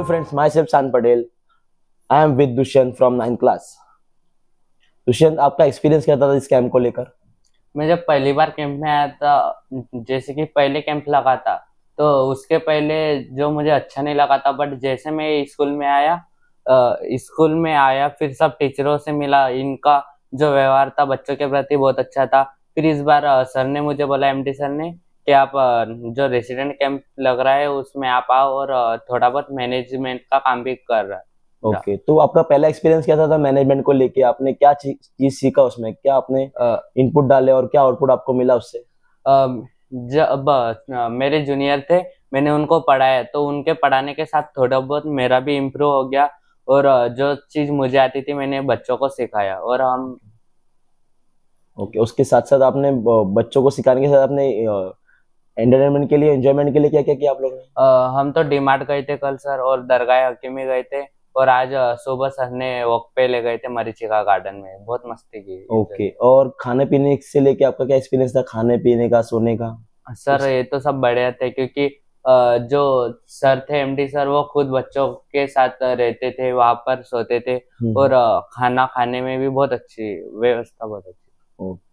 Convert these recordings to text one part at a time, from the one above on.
Hello friends friends, self Shan Patel I am with Dushyant from ninth class Dushyant आपका experience क्या था इस कैंप को लेकर मैं जब पहली बार कैंप में आया था जैसे कि पहले कैंप लगा था तो उसके पहले जो मुझे अच्छा नहीं लगा था बट जैसे मैं स्कूल में आया स्कूल में आया फिर सब टीचरों से मिला इनका जो व्यवहार था बच्चों के प्रति बहुत अच्छा था फिर इस बार सर ने मुझे बोला एमडी सर ने कि आप जो रेसिडेंट कैंप लग रहा है उसमें आप आओ और थोड़ा बहुत मैनेजमेंट का काम भी कर रहा है ओके okay. तो आपका पहला एक्सपीरियंस क्या था, मैनेजमेंट को लेके आपने क्या चीज सीखा उसमें क्या आपने इनपुट डाले और क्या आउटपुट आपको मिला उससे जब मेरे जूनियर थे मैंने उनको पढ़ाया तो उनके पढ़ाने के साथ थोड़ा बहुत मेरा भी इम्प्रूव हो गया और जो चीज मुझे आती थी मैंने बच्चों को सिखाया और हम ओके okay, उसके साथ साथ आपने बच्चों को सिखाने के साथ आपने एंटरटेनमेंट के लिए एंजॉयमेंट के लिए क्या क्या किया आप लोग ने हम तो डीमार्ट गए थे कल सर और दरगाह हकीमी गए थे और आज सुबह सर ने वॉक पे ले गए थे मरीचिका गार्डन में बहुत मस्ती की ओके और खाने पीने से लेके आपका क्या एक्सपीरियंस था खाने पीने का सोने का सर ये तो सब बढ़िया थे क्योंकि जो सर थे एमडी सर वो खुद बच्चों के साथ रहते थे वहां पर सोते थे हम्म। और खाना खाने में भी बहुत अच्छी व्यवस्था बहुत अच्छी ओके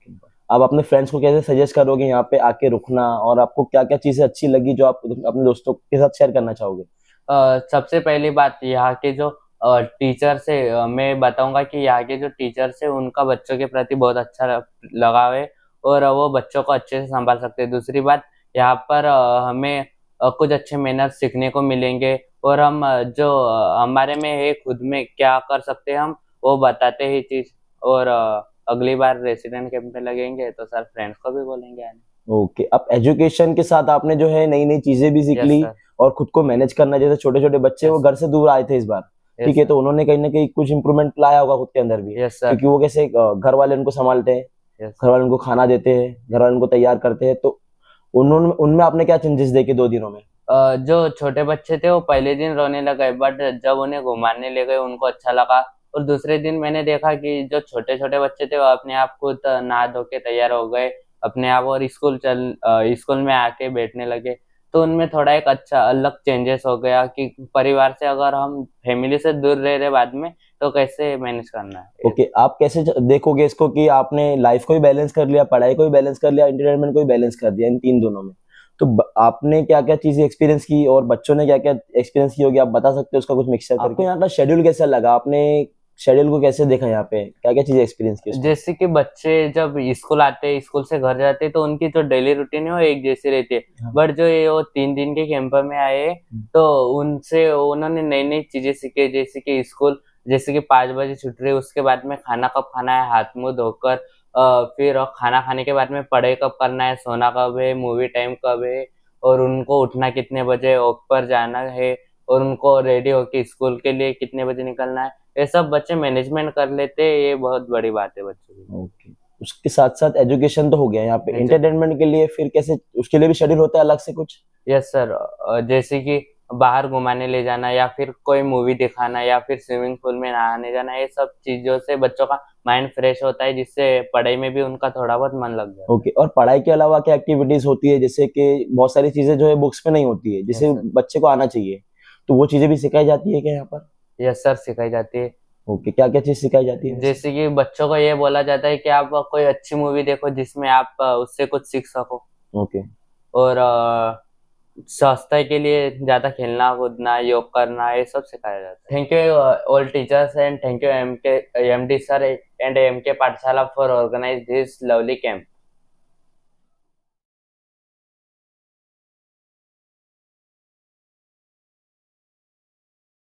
आप अपने फ्रेंड्स को कैसे सजेस्ट करोगे यहाँ पे आके रुकना और आपको क्या क्या चीजें अच्छी लगी जो आप अपने दोस्तों के साथ शेयर करना चाहोगे uh, सबसे पहली बात तो यहाँ के जो टीचर से मैं बताऊंगा कि यहाँ के जो टीचर से उनका बच्चों के प्रति बहुत अच्छा लगाव है और वो बच्चों को अच्छे से संभाल सकते हैं दूसरी बात यहाँ पर हमें कुछ अच्छे मैनर्स सीखने को मिलेंगे और हम जो हमारे में है खुद में क्या कर सकते हैं हम वो बताते हैं चीज़ और अगली बार रेसिडेंट कैंप में लगेंगे तो सर फ्रेंड्स को भी बोलेंगे आने ओके okay. अब एजुकेशन के साथ आपने जो है नई नई चीजें भी सीख ली और खुद को मैनेज करना जैसे छोटे छोटे बच्चे वो घर से दूर आए थे इस बार ठीक है तो उन्होंने कहीं ना कहीं कुछ इम्प्रूवमेंट लाया होगा खुद के अंदर भी क्योंकि वो कैसे घर वाले उनको संभालते हैं घर वाले उनको खाना देते हैं घर वाले उनको तैयार करते हैं तो उन्होंने उनमें आपने क्या चेंजेस देखे दो दिनों में जो छोटे बच्चे थे वो पहले दिन रोने लगे बट जब उन्हें घुमाने ले गए उनको अच्छा लगा और दूसरे दिन मैंने देखा कि जो छोटे छोटे बच्चे थे वो अपने आप खुद नहा धो के तैयार हो गए अपने आप और स्कूल चल स्कूल में आके बैठने लगे तो उनमें थोड़ा एक अच्छा अलग चेंजेस हो गया कि परिवार से अगर हम फैमिली से दूर रह रहे बाद में तो कैसे मैनेज करना है ओके okay, आप कैसे देखोगे इसको कि आपने लाइफ को भी बैलेंस कर लिया पढ़ाई को भी बैलेंस कर लिया एंटरटेनमेंट को भी बैलेंस कर दिया इन तीन दोनों में तो आपने क्या क्या चीजें एक्सपीरियंस की और बच्चों ने क्या क्या एक्सपीरियंस की होगी आप बता सकते हो उसका कुछ मिक्सर आपको यहाँ का शेड्यूल कैसा लगा आपने शेड्यूल को कैसे देखा यहाँ पे क्या क्या चीजें एक्सपीरियंस की जैसे कि बच्चे जब स्कूल आते हैं स्कूल से घर जाते हैं तो उनकी जो डेली रूटीन है वो एक जैसी रहती है बट हाँ। जो ये वो तीन दिन के कैंप में आए हम्म। तो उनसे उन्होंने नई नई चीजें सीखी जैसे कि स्कूल जैसे कि पांच बजे छुट रही उसके बाद में खाना कब खाना है हाथ मुंह धोकर फिर खाना खाने के बाद में पढ़ाई कब करना है सोना कब है मूवी टाइम कब है और उनको उठना कितने बजे वॉक पर जाना है और उनको रेडी होके स्कूल के लिए कितने बजे निकलना है ये सब बच्चे मैनेजमेंट कर लेते हैं ये बहुत बड़ी बात है बच्चों की ओके उसके साथ साथ एजुकेशन तो हो गया यहाँ पे एंटरटेनमेंट के लिए फिर कैसे उसके लिए भी शेड्यूल होता है अलग से कुछ यस सर जैसे कि बाहर घुमाने ले जाना या फिर कोई मूवी दिखाना या फिर स्विमिंग पूल में नहाने जाना ये सब चीजों से बच्चों का माइंड फ्रेश होता है जिससे पढ़ाई में भी उनका थोड़ा बहुत मन लग जाए ओके और पढ़ाई के अलावा क्या एक्टिविटीज होती है जैसे कि बहुत सारी चीजें जो है बुक्स में नहीं होती है जिसे बच्चे को आना चाहिए तो वो चीजें भी सिखाई जाती है क्या यहाँ पर यस सर सिखाई जाती है ओके क्या क्या चीज सिखाई जाती है जैसे कि बच्चों को ये बोला जाता है कि आप कोई अच्छी मूवी देखो जिसमें आप उससे कुछ सीख सको ओके और स्वास्थ्य के लिए ज्यादा खेलना कूदना योग करना ये सब सिखाया जाता है thank you all teachers and thank you M K M D sir and M K Pathshala for organize this lovely camp